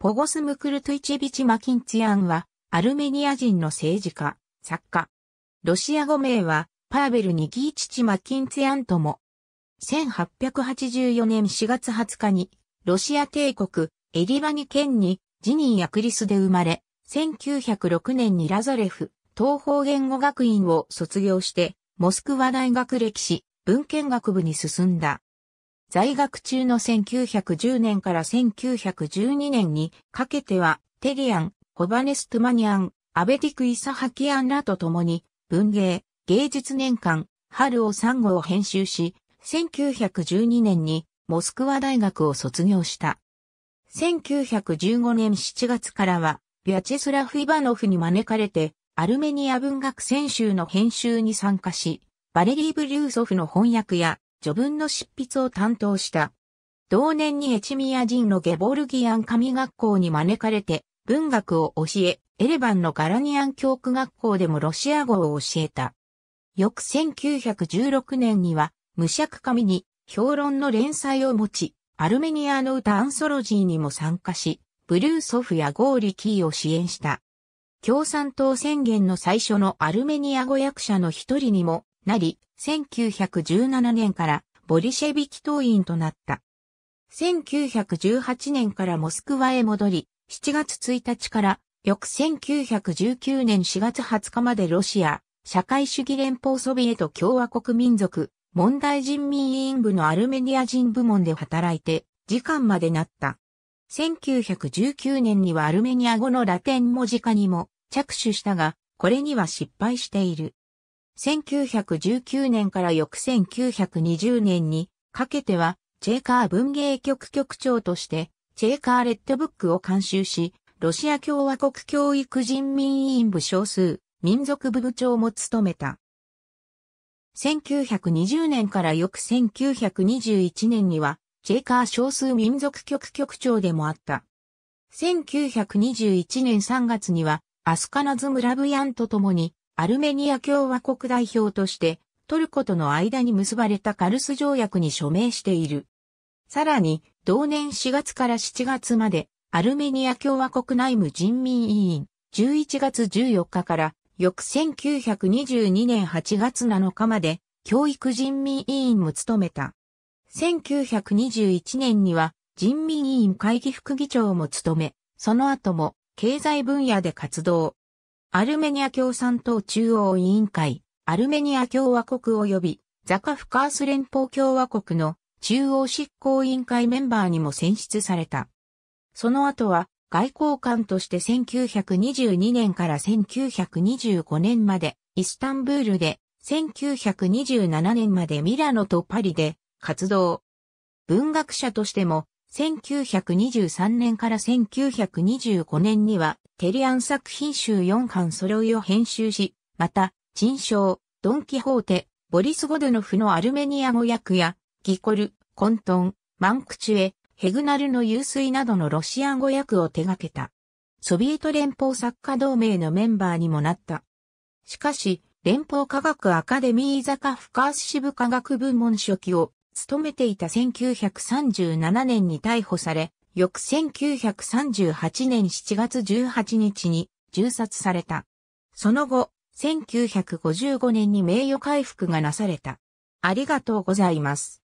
ポゴス・ムクルトイチェビチ・マキンツヤアンは、アルメニア人の政治家、作家。ロシア語名は、パーベル・ニギーチチ・マキンツヤアンとも。1884年4月20日に、ロシア帝国、エリバニ県に、ジニーアクリスで生まれ、1906年にラザレフ、東方言語学院を卒業して、モスクワ大学歴史、文献学部に進んだ。在学中の1910年から1912年にかけては、テリアン、ホバネス・トマニアン、アベティク・イサハキアンらと共に、文芸、芸術年間、春を3号を編集し、1912年にモスクワ大学を卒業した。1915年7月からは、ビャチェスラフ・イバノフに招かれて、アルメニア文学選集の編集に参加し、バレリー・ブリューソフの翻訳や、序文の執筆を担当した。同年にエチミア人のゲボルギアン神学校に招かれて文学を教え、エレバンのガラニアン教区学校でもロシア語を教えた。翌1916年には、無釈紙に評論の連載を持ち、アルメニアの歌アンソロジーにも参加し、ブルーソフやゴーリキーを支援した。共産党宣言の最初のアルメニア語訳者の一人にもなり、1917年からボリシェビキ党員となった。1918年からモスクワへ戻り、7月1日から翌1919年4月20日までロシア、社会主義連邦ソビエト共和国民族、問題人民委員部のアルメニア人部門で働いて、時間までなった。1919年にはアルメニア語のラテン文字化にも着手したが、これには失敗している。1919年から翌1920年にかけては、チェーカー文芸局局長として、チェーカーレッドブックを監修し、ロシア共和国教育人民委員部少数、民族部部長も務めた。1920年から翌1921年には、チェーカー少数民族局局長でもあった。1921年3月には、アスカナズ・ムラブヤンと共に、アルメニア共和国代表として、トルコとの間に結ばれたカルス条約に署名している。さらに、同年4月から7月まで、アルメニア共和国内務人民委員、11月14日から、翌1922年8月7日まで、教育人民委員も務めた。1921年には、人民委員会議副議長も務め、その後も、経済分野で活動。アルメニア共産党中央委員会、アルメニア共和国及びザカフカース連邦共和国の中央執行委員会メンバーにも選出された。その後は外交官として1922年から1925年までイスタンブールで、1927年までミラノとパリで活動。文学者としても1923年から1925年にはテリアン作品集4巻揃いを編集し、また、陳賞、ドン・キホーテ、ボリス・ゴドノフのアルメニア語訳や、ギコル、コントン、マンクチュエ、ヘグナルの湧水などのロシア語訳を手掛けた。ソビエト連邦作家同盟のメンバーにもなった。しかし、連邦科学アカデミーザカフカース支部科学部門書記を務めていた1937年に逮捕され、翌1938年7月18日に銃殺された。その後、1955年に名誉回復がなされた。ありがとうございます。